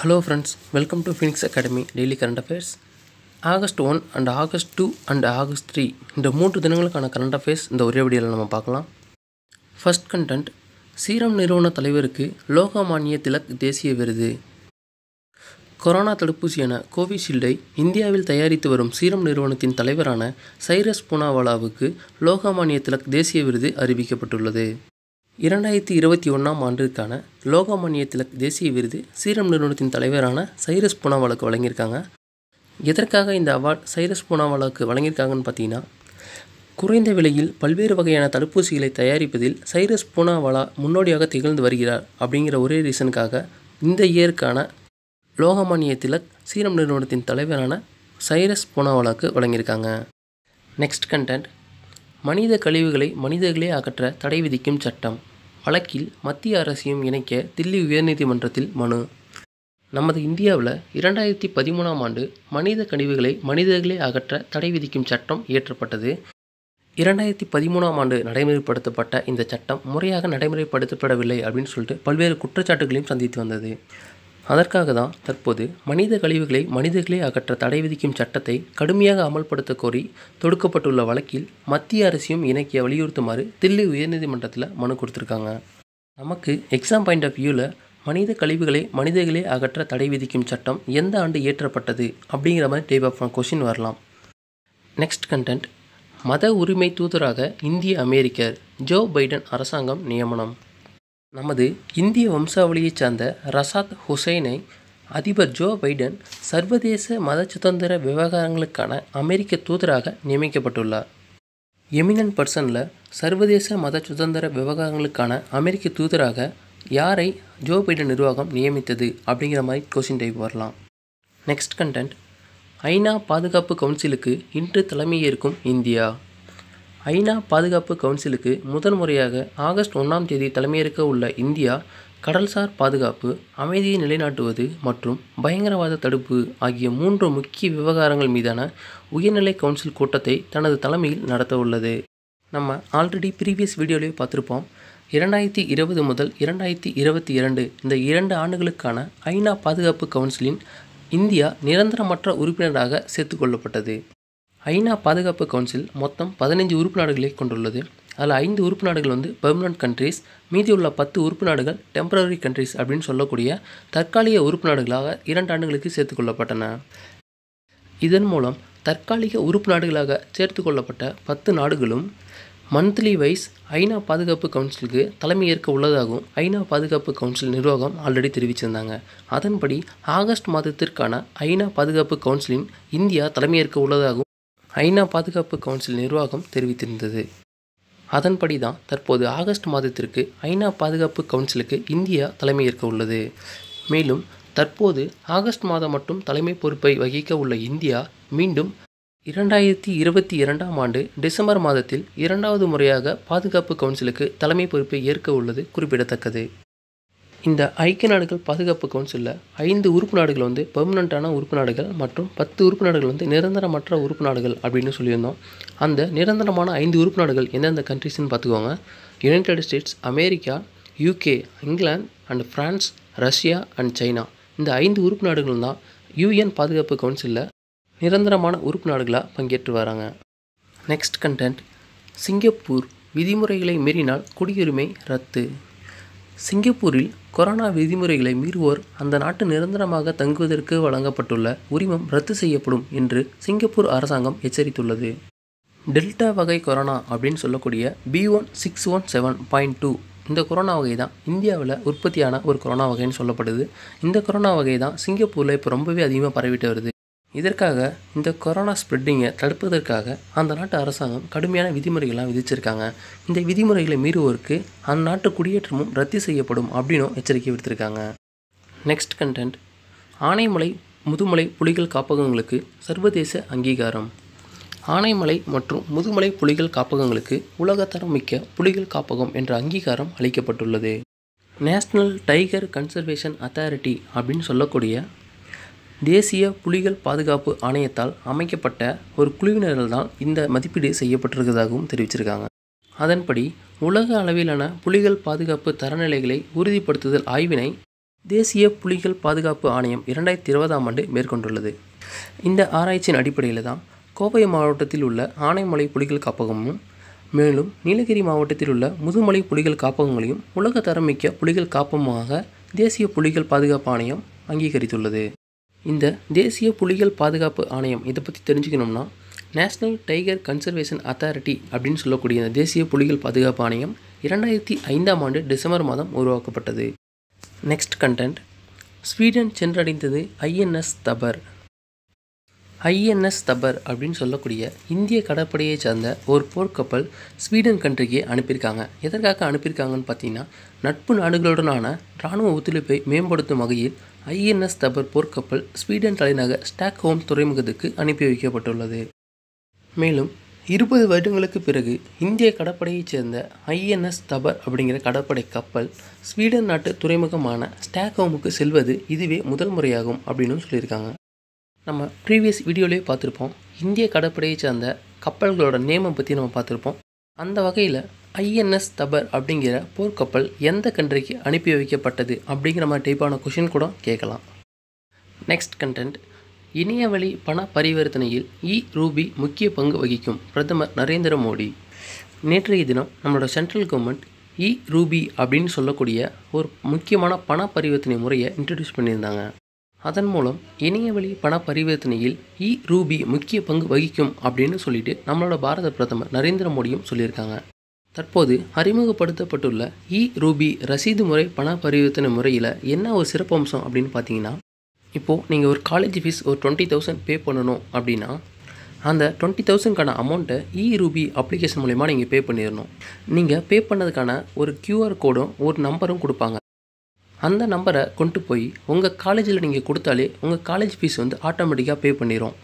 hello friends welcome to Phoenix Academy daily current affairs August one and August two and August three இந்த மூன்று தினங்களுக்கான current affairs இந்த ஒரே வீடியோவில் நம்ம பார்க்கலாம் ஃபர்ஸ்ட் கண்டென்ட் சீரம் நிறுவன தலைவருக்கு லோகமானிய திலக் தேசிய விருது கொரோனா தடுப்பூசியான கோவிஷீல்டை இந்தியாவில் தயாரித்து வரும் சீரம் நிறுவனத்தின் தலைவரான சைரஸ் பூனாவாலாவுக்கு லோகமானிய திலக் தேசிய விருது அறிவிக்கப்பட்டுள்ளது இரண்டாயிரத்தி இருபத்தி ஒன்றாம் ஆண்டிற்கான லோகமானிய திலக் தேசிய விருது சீரம் நிறுவனத்தின் தலைவரான சைரஸ் பூனாவாலுக்கு வழங்கியிருக்காங்க எதற்காக இந்த அவார்ட் சைரஸ் பூனாவாலாவுக்கு வழங்கியிருக்காங்கன்னு பார்த்தீங்கன்னா குறைந்த விலையில் பல்வேறு வகையான தடுப்பூசிகளை தயாரிப்பதில் சைரஸ் புனாவாலா முன்னோடியாக திகழ்ந்து வருகிறார் அப்படிங்கிற ஒரே ரீசனுக்காக இந்த இயற்கான லோகமானிய திலக் சீரம் நிறுவனத்தின் தலைவரான சைரஸ் புனாவாலாவுக்கு வழங்கியிருக்காங்க நெக்ஸ்ட் கண்டென்ட் மனித கழிவுகளை மனிதர்களே அகற்ற தடை விதிக்கும் சட்டம் வழக்கில் மத்திய அரசையும் இணைக்க தில்லி உயர்நீதிமன்றத்தில் மனு நமது இந்தியாவில் இரண்டாயிரத்தி பதிமூணாம் ஆண்டு மனித கழிவுகளை மனிதர்களே அகற்ற தடை விதிக்கும் சட்டம் இயற்றப்பட்டது இரண்டாயிரத்தி பதிமூணாம் ஆண்டு நடைமுறைப்படுத்தப்பட்ட இந்த சட்டம் முறையாக நடைமுறைப்படுத்தப்படவில்லை அப்படின்னு சொல்லிட்டு பல்வேறு குற்றச்சாட்டுகளையும் சந்தித்து வந்தது அதற்காக தான் தற்போது மனித கழிவுகளை மனிதர்களே அகற்ற தடை விதிக்கும் சட்டத்தை கடுமையாக அமல்படுத்த கோரி தொடுக்கப்பட்டுள்ள வழக்கில் மத்திய அரசையும் இணக்கிய வலியுறுத்துமாறு தில்லி உயர்நீதிமன்றத்தில் மனு கொடுத்துருக்காங்க நமக்கு எக்ஸாம் பாயிண்ட் ஆஃப் வியூவில் மனித கழிவுகளை மனிதர்களே அகற்ற தடை விதிக்கும் சட்டம் எந்த ஆண்டு இயற்றப்பட்டது அப்படிங்கிற மாதிரி டைப் ஆஃப் கொஷின் வரலாம் நெக்ஸ்ட் கண்டென்ட் மத உரிமை தூதராக இந்திய அமெரிக்கர் ஜோ பைடன் அரசாங்கம் நியமனம் நமது இந்திய வம்சாவளியைச் சார்ந்த ரசாத் ஹுசைனை அதிபர் ஜோ பைடன் சர்வதேச மத சுதந்திர விவகாரங்களுக்கான அமெரிக்க தூதராக நியமிக்கப்பட்டுள்ளார் எமினன் பர்சனில் சர்வதேச மத சுதந்திர விவகாரங்களுக்கான அமெரிக்க தூதராக யாரை ஜோ பைடன் நிர்வாகம் நியமித்தது அப்படிங்கிற மாதிரி கொஸ்டின் டைப் வரலாம் நெக்ஸ்ட் கண்டென்ட் ஐநா பாதுகாப்பு கவுன்சிலுக்கு இன்று தலைமையேற்கும் இந்தியா ஐநா பாதுகாப்பு கவுன்சிலுக்கு முறையாக ஆகஸ்ட் ஒன்றாம் தேதி தலைமையேற்க உள்ள இந்தியா கடல்சார் பாதுகாப்பு அமைதியை நிலைநாட்டுவது மற்றும் பயங்கரவாத தடுப்பு ஆகிய மூன்று முக்கிய விவகாரங்கள் மீதான உயர்நிலை கவுன்சில் கூட்டத்தை தனது தலைமையில் நடத்தவுள்ளது நம்ம ஆல்ரெடி ப்ரீவியஸ் வீடியோலேயே பார்த்துருப்போம் இரண்டாயிரத்தி இருபது முதல் இரண்டாயிரத்தி இருபத்தி இரண்டு இந்த இரண்டு ஆண்டுகளுக்கான ஐநா பாதுகாப்பு கவுன்சிலின் இந்தியா நிரந்தரமற்ற உறுப்பினராக சேர்த்துக்கொள்ளப்பட்டது ஐநா பாதுகாப்பு கவுன்சில் மொத்தம் பதினைஞ்சு உறுப்பு நாடுகளை கொண்டுள்ளது அதில் ஐந்து உறுப்பு நாடுகள் வந்து பெர்மனன்ட் கண்ட்ரிஸ் மீதி உள்ள பத்து உறுப்பு நாடுகள் டெம்பரரி கண்ட்ரிஸ் அப்படின்னு சொல்லக்கூடிய தற்காலிக உறுப்பு நாடுகளாக இரண்டு ஆண்டுகளுக்கு கொள்ளப்பட்டன இதன் மூலம் தற்காலிக உறுப்பு நாடுகளாக சேர்த்துக்கொள்ளப்பட்ட பத்து நாடுகளும் மந்த்லி வைஸ் ஐநா பாதுகாப்பு கவுன்சிலுக்கு தலைமை ஏற்க உள்ளதாகவும் ஐநா பாதுகாப்பு கவுன்சில் நிர்வாகம் ஆல்ரெடி தெரிவிச்சிருந்தாங்க அதன்படி ஆகஸ்ட் மாதத்திற்கான ஐநா பாதுகாப்பு கவுன்சிலின் இந்தியா தலைமையேற்க உள்ளதாகவும் ஐநா பாதுகாப்பு கவுன்சில் நிர்வாகம் தெரிவித்திருந்தது அதன்படி தான் தற்போது ஆகஸ்ட் மாதத்திற்கு ஐநா பாதுகாப்பு கவுன்சிலுக்கு இந்தியா தலைமையேற்க உள்ளது மேலும் தற்போது ஆகஸ்ட் மாதம் மட்டும் தலைமை பொறுப்பை வகிக்க உள்ள இந்தியா மீண்டும் இரண்டாயிரத்தி இருபத்தி இரண்டாம் ஆண்டு டிசம்பர் மாதத்தில் இரண்டாவது முறையாக பாதுகாப்பு கவுன்சிலுக்கு தலைமை பொறுப்பை ஏற்க உள்ளது குறிப்பிடத்தக்கது இந்த ஐக்கிய நாடுகள் பாதுகாப்பு கவுன்சிலில் ஐந்து உறுப்பு நாடுகள் வந்து பெர்மனண்ட்டான உறுப்பு நாடுகள் மற்றும் பத்து உறுப்பு நாடுகள் வந்து நிரந்தரமற்ற உறுப்பு நாடுகள் அப்படின்னு சொல்லியிருந்தோம் அந்த நிரந்தரமான ஐந்து உறுப்பு நாடுகள் எந்தெந்த கண்ட்ரிஸ்ன்னு பார்த்துக்கோங்க யுனைடெட் ஸ்டேட்ஸ் அமெரிக்கா யூகே இங்கிலாந்து and France Russia and China இந்த ஐந்து உறுப்பு நாடுகளும் தான் யூஎன் பாதுகாப்பு கவுன்சிலில் நிரந்தரமான உறுப்பு நாடுகளாக பங்கேற்று வராங்க நெக்ஸ்ட் கண்டென்ட் சிங்கப்பூர் விதிமுறைகளை மீறினால் குடியுரிமை ரத்து சிங்கப்பூரில் கொரோனா விதிமுறைகளை மீறுவோர் அந்த நாட்டு நிரந்தரமாக தங்குவதற்கு வழங்கப்பட்டுள்ள உரிமம் ரத்து செய்யப்படும் என்று சிங்கப்பூர் அரசாங்கம் எச்சரித்துள்ளது டெல்டா வகை கொரோனா அப்படின்னு சொல்லக்கூடிய B one six one seven point two இந்த கொரோனா வகை தான் இந்தியாவில் உற்பத்தியான ஒரு கொரோனா வகைன்னு சொல்லப்படுது இந்த கொரோனா வகை தான் சிங்கப்பூரில் இப்போ ரொம்பவே அதிகமாக பரவிட்டு வருது இதற்காக இந்த கொரோனா ஸ்ப்ரெட்டிங்கை தடுப்பதற்காக அந்த நாட்டு அரசாங்கம் கடுமையான விதிமுறைகள்லாம் விதிச்சிருக்காங்க இந்த விதிமுறைகளை மீறுவோருக்கு அந்நாட்டு குடியேற்றமும் ரத்து செய்யப்படும் அப்படின்னும் எச்சரிக்கை விடுத்திருக்காங்க நெக்ஸ்ட் கண்டென்ட் ஆனைமலை முதுமலை புலிகள் காப்பகங்களுக்கு சர்வதேச அங்கீகாரம் ஆனைமலை மற்றும் முதுமலை புலிகள் காப்பகங்களுக்கு உலகத்தரம் மிக்க புலிகள் காப்பகம் என்ற அங்கீகாரம் அளிக்கப்பட்டுள்ளது நேஷ்னல் டைகர் கன்சர்வேஷன் அத்தாரிட்டி அப்படின்னு சொல்லக்கூடிய தேசிய புலிகள் பாதுகாப்பு ஆணையத்தால் அமைக்கப்பட்ட ஒரு குழுவினரால் தான் இந்த மதிப்பீடு செய்யப்பட்டிருக்கிறதாகவும் தெரிவிச்சிருக்காங்க அதன்படி உலக அளவிலான புலிகள் பாதுகாப்பு தரநிலைகளை உறுதிப்படுத்துதல் ஆய்வினை தேசிய புலிகள் பாதுகாப்பு ஆணையம் இரண்டாயிரத்தி இருபதாம் ஆண்டு மேற்கொண்டுள்ளது இந்த ஆராய்ச்சியின் அடிப்படையில் தான் கோவை மாவட்டத்தில் உள்ள ஆனைமலை புலிகள் காப்பகமும் மேலும் நீலகிரி மாவட்டத்தில் உள்ள முதுமலை புலிகள் காப்பகங்களையும் உலக தரமிக்க புலிகள் காப்பகமாக தேசிய புலிகள் பாதுகாப்பு ஆணையம் அங்கீகரித்துள்ளது இந்த தேசிய புலிகள் பாதுகாப்பு ஆணையம் இதை பற்றி தெரிஞ்சுக்கணும்னா நேஷ்னல் டைகர் கன்சர்வேஷன் அத்தாரிட்டி அப்படின்னு சொல்லக்கூடிய இந்த தேசிய புலிகள் பாதுகாப்பு ஆணையம் இரண்டாயிரத்தி ஐந்தாம் ஆண்டு டிசம்பர் மாதம் உருவாக்கப்பட்டது நெக்ஸ்ட் கண்டென்ட் ஸ்வீடன் சென்றடைந்தது ஐஎன்எஸ் தபர் ஐஎன்எஸ் தபர் அப்படின்னு சொல்லக்கூடிய இந்திய கடற்படையை சார்ந்த ஒரு போர்க்கப்பல் ஸ்வீடன் கண்ட்ரிக்கே அனுப்பியிருக்காங்க எதற்காக அனுப்பியிருக்காங்கன்னு பார்த்தீங்கன்னா நட்பு நாடுகளுடனான இராணுவ ஒத்துழைப்பை மேம்படுத்தும் வகையில் ஐஎன்எஸ் தபர் போர்க்கப்பல் ஸ்வீடன் தலைநகர் ஸ்டாக்ஹோம் துறைமுகத்துக்கு அனுப்பி வைக்கப்பட்டுள்ளது மேலும் இருபது வருடங்களுக்கு பிறகு இந்திய கடற்படையைச் சேர்ந்த ஐஎன்எஸ் தபர் அப்படிங்கிற கடற்படை கப்பல் ஸ்வீடன் நாட்டு துறைமுகமான ஸ்டாக்ஹோமுக்கு செல்வது இதுவே முதல் முறையாகும் அப்படின்னு சொல்லியிருக்காங்க நம்ம ப்ரீவியஸ் வீடியோலேயே பார்த்துருப்போம் இந்திய கடற்படையை சேர்ந்த கப்பல்களோட நேமை பற்றி நம்ம பார்த்துருப்போம் அந்த வகையில் ஐஎன்எஸ் தபர் அப்படிங்கிற போர்க்கப்பல் எந்த கண்ட்ரிக்கு அனுப்பி வைக்கப்பட்டது அப்படிங்கிற மாதிரி டைப்பான கொஷின் கூட கேட்கலாம் நெக்ஸ்ட் கண்டென்ட் இணையவழி பண பரிவர்த்தனையில் இ ரூபி முக்கிய பங்கு வகிக்கும் பிரதமர் நரேந்திர மோடி நேற்றைய தினம் நம்மளோட சென்ட்ரல் கவர்மெண்ட் இ ரூபி அப்படின்னு சொல்லக்கூடிய ஒரு முக்கியமான பண பரிவர்த்தனை முறையை இன்ட்ரடியூஸ் பண்ணியிருந்தாங்க அதன் மூலம் இணையவழி பண பரிவர்த்தனையில் இ ரூபி முக்கிய பங்கு வகிக்கும் அப்படின்னு சொல்லிட்டு நம்மளோட பாரத பிரதமர் நரேந்திர மோடியும் சொல்லியிருக்காங்க தற்போது அறிமுகப்படுத்தப்பட்டுள்ள இ ரூபி ரசீது முறை பண பரிவர்த்தனை முறையில் என்ன ஒரு சிறப்பம்சம் அப்படின்னு பார்த்தீங்கன்னா இப்போது நீங்கள் ஒரு காலேஜ் ஃபீஸ் ஒரு டுவெண்ட்டி தௌசண்ட் பே பண்ணணும் அப்படின்னா அந்த டுவெண்ட்டி தௌசண்ட்கான அமௌண்ட்டை இ ரூபி அப்ளிகேஷன் மூலிமா நீங்கள் பே பண்ணிடணும் நீங்கள் பே பண்ணதுக்கான ஒரு கியூஆர் கோடும் ஒரு நம்பரும் கொடுப்பாங்க அந்த நம்பரை கொண்டு போய் உங்கள் காலேஜில் நீங்கள் கொடுத்தாலே உங்கள் காலேஜ் ஃபீஸ் வந்து ஆட்டோமேட்டிக்காக பே பண்ணிடும்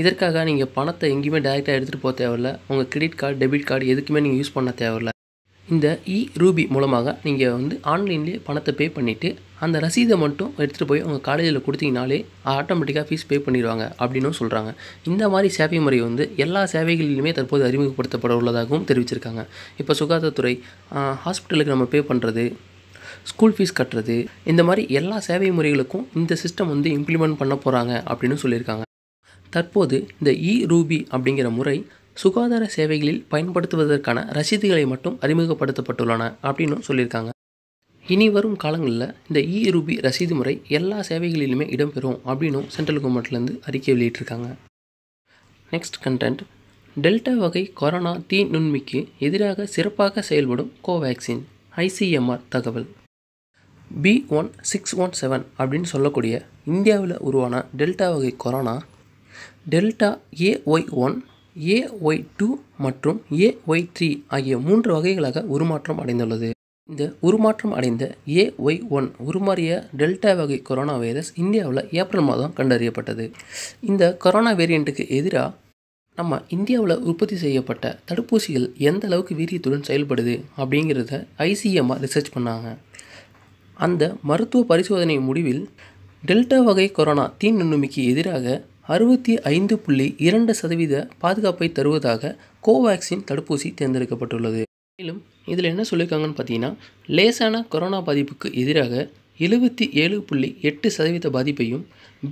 இதற்காக நீங்கள் பணத்தை எங்கேயுமே டைரெக்டாக எடுத்துகிட்டு போக தேவையில்ல உங்கள் கிரெடிட் கார்டு டெபிட் கார்டு எதுக்குமே நீங்கள் யூஸ் பண்ண தேவையில்ல இந்த இ ரூபி மூலமாக நீங்கள் வந்து ஆன்லைன்லேயே பணத்தை பே பண்ணிவிட்டு அந்த ரசீதை மட்டும் எடுத்துகிட்டு போய் உங்கள் காலேஜில் கொடுத்தீங்கனாலே ஆட்டோமேட்டிக்காக ஃபீஸ் பே பண்ணிடுவாங்க அப்படின்னும் சொல்கிறாங்க இந்த மாதிரி சேவை முறை வந்து எல்லா சேவைகளிலுமே தற்போது அறிமுகப்படுத்தப்பட உள்ளதாகவும் தெரிவிச்சிருக்காங்க இப்போ சுகாதாரத்துறை ஹாஸ்பிட்டலுக்கு நம்ம பே பண்ணுறது ஸ்கூல் ஃபீஸ் கட்டுறது இந்த மாதிரி எல்லா சேவை முறைகளுக்கும் இந்த சிஸ்டம் வந்து இம்ப்ளிமெண்ட் பண்ண போகிறாங்க அப்படின்னு சொல்லியிருக்காங்க தற்போது இந்த இ ரூபி அப்படிங்கிற முறை சுகாதார சேவைகளில் பயன்படுத்துவதற்கான ரசீதுகளை மட்டும் அறிமுகப்படுத்தப்பட்டுள்ளன அப்படின்னு சொல்லியிருக்காங்க இனி வரும் காலங்களில் இந்த இ ரூபி ரசீது முறை எல்லா சேவைகளிலுமே இடம்பெறும் அப்படின்னும் சென்ட்ரல் கவர்மெண்ட்லேருந்து அறிக்கை வெளியிட்டிருக்காங்க நெக்ஸ்ட் கண்டென்ட் டெல்டா வகை கொரோனா தீ நுண்மிக்கு எதிராக சிறப்பாக செயல்படும் கோவேக்சின் ஐசிஎம்ஆர் தகவல் B one six one seven அப்படின்னு சொல்லக்கூடிய இந்தியாவில் உருவான டெல்டா வகை corona delta AY one AY two மற்றும் ஏஒய் த்ரீ ஆகிய மூன்று வகைகளாக உருமாற்றம் அடைந்துள்ளது இந்த உருமாற்றம் அடைந்த ஏஒய் ஒன் உருமாறிய டெல்டா வகை கொரோனா வைரஸ் இந்தியாவில் ஏப்ரல் மாதம் கண்டறியப்பட்டது இந்த கொரோனா வேரியண்ட்டுக்கு எதிராக நம்ம இந்தியாவில் உற்பத்தி செய்யப்பட்ட தடுப்பூசிகள் எந்த அளவுக்கு வீரியத்துடன் செயல்படுது அப்படிங்கிறத ஐசிஎம்ஆர் ரிசர்ச் பண்ணாங்க அந்த மருத்துவ பரிசோதனை முடிவில் டெல்டா வகை கொரோனா நுண்ணுமிக்கு எதிராக அறுபத்தி ஐந்து புள்ளி இரண்டு சதவீத பாதுகாப்பை தருவதாக கோவேக்சின் தடுப்பூசி தேர்ந்தெடுக்கப்பட்டுள்ளது மேலும் இதில் என்ன சொல்லியிருக்காங்கன்னு பார்த்தீங்கன்னா லேசான கொரோனா பாதிப்புக்கு எதிராக எழுபத்தி ஏழு புள்ளி எட்டு சதவீத பாதிப்பையும்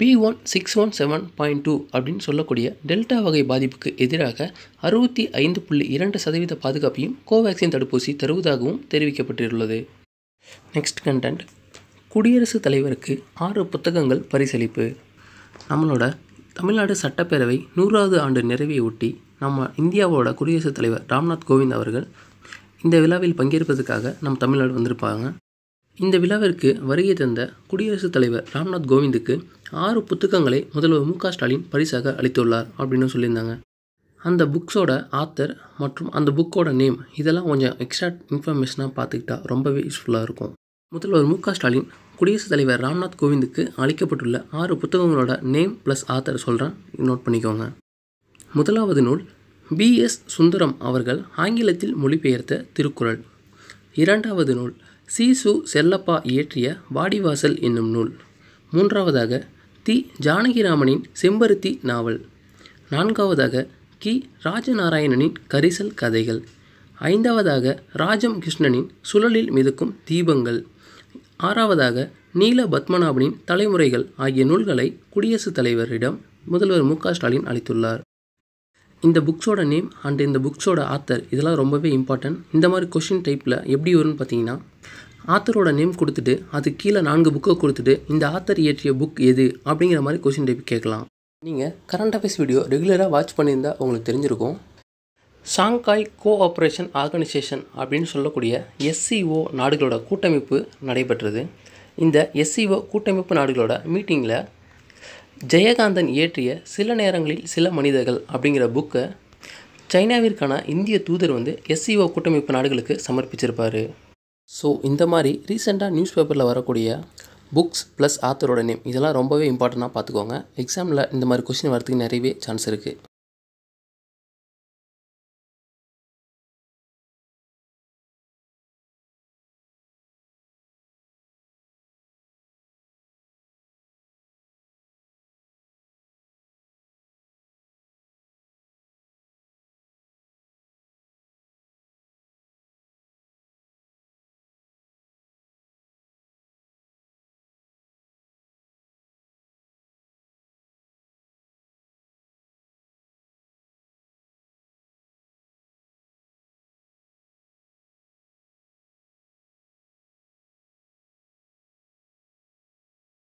B one six one seven point two அப்படின்னு சொல்லக்கூடிய டெல்டா வகை பாதிப்புக்கு எதிராக அறுபத்தி ஐந்து புள்ளி இரண்டு சதவீத பாதுகாப்பையும் கோவேக்சின் தடுப்பூசி தருவதாகவும் தெரிவிக்கப்பட்டுள்ளது நெக்ஸ்ட் கண்டென்ட் குடியரசுத் தலைவருக்கு ஆறு புத்தகங்கள் பரிசளிப்பு நம்மளோட தமிழ்நாடு சட்டப்பேரவை நூறாவது ஆண்டு நிறைவை ஒட்டி நம்ம இந்தியாவோட குடியரசுத் தலைவர் ராம்நாத் கோவிந்த் அவர்கள் இந்த விழாவில் பங்கேற்பதற்காக நம் தமிழ்நாடு வந்திருப்பாங்க இந்த விழாவிற்கு வருகை தந்த குடியரசுத் தலைவர் ராம்நாத் கோவிந்துக்கு ஆறு புத்தகங்களை முதல்வர் மு ஸ்டாலின் பரிசாக அளித்துள்ளார் அப்படின்னு சொல்லியிருந்தாங்க அந்த புக்ஸோட ஆத்தர் மற்றும் அந்த புக்கோட நேம் இதெல்லாம் கொஞ்சம் எக்ஸ்ட்ரா இன்ஃபர்மேஷனாக பார்த்துக்கிட்டா ரொம்பவே யூஸ்ஃபுல்லாக இருக்கும் முதல்வர் மு க ஸ்டாலின் குடியரசுத் தலைவர் ராம்நாத் கோவிந்துக்கு அளிக்கப்பட்டுள்ள ஆறு புத்தகங்களோட நேம் ப்ளஸ் ஆத்தர் சொல்கிறேன் நோட் பண்ணிக்கோங்க முதலாவது நூல் பி எஸ் சுந்தரம் அவர்கள் ஆங்கிலத்தில் மொழிபெயர்த்த திருக்குறள் இரண்டாவது நூல் சி சு செல்லப்பா இயற்றிய வாடிவாசல் என்னும் நூல் மூன்றாவதாக தி ஜானகிராமனின் செம்பருத்தி நாவல் நான்காவதாக கி ராஜநாராயணனின் கரிசல் கதைகள் ஐந்தாவதாக ராஜம் கிருஷ்ணனின் சுழலில் மிதக்கும் தீபங்கள் ஆறாவதாக நீல பத்மநாபனின் தலைமுறைகள் ஆகிய நூல்களை குடியரசுத் தலைவரிடம் முதல்வர் மு ஸ்டாலின் அளித்துள்ளார் இந்த புக்ஸோட நேம் அண்ட் இந்த புக்ஸோட ஆத்தர் இதெல்லாம் ரொம்பவே இம்பார்ட்டன்ட் இந்த மாதிரி கொஷின் டைப்பில் எப்படி வரும்னு பார்த்தீங்கன்னா ஆத்தரோட நேம் கொடுத்துட்டு அது கீழே நான்கு புக்கை கொடுத்துட்டு இந்த ஆத்தர் இயற்றிய புக் எது அப்படிங்கிற மாதிரி கொஷின் டைப் கேட்கலாம் நீங்கள் கரண்ட் அஃபேர்ஸ் வீடியோ ரெகுலராக வாட்ச் பண்ணியிருந்தால் உங்களுக்கு தெரிஞ்சிருக்கும் ஷாங்காய் கோஆப்ரேஷன் ஆர்கனைசேஷன் அப்படின்னு சொல்லக்கூடிய எஸ்சிஓ நாடுகளோட கூட்டமைப்பு நடைபெற்றது இந்த எஸ்சிஓ கூட்டமைப்பு நாடுகளோட மீட்டிங்கில் ஜெயகாந்தன் இயற்றிய சில நேரங்களில் சில மனிதர்கள் அப்படிங்கிற புக்கை சைனாவிற்கான இந்திய தூதர் வந்து எஸ்சிஓ கூட்டமைப்பு நாடுகளுக்கு சமர்ப்பிச்சிருப்பார் ஸோ இந்த மாதிரி ரீசெண்டாக நியூஸ் பேப்பரில் வரக்கூடிய புக்ஸ் ப்ளஸ் ஆத்தரோட நேம் இதெல்லாம் ரொம்பவே இம்பார்ட்டண்ட்டாக பார்த்துக்கோங்க எக்ஸாமில் இந்த மாதிரி கொஷின் வரதுக்கு நிறையவே சான்ஸ் இருக்குது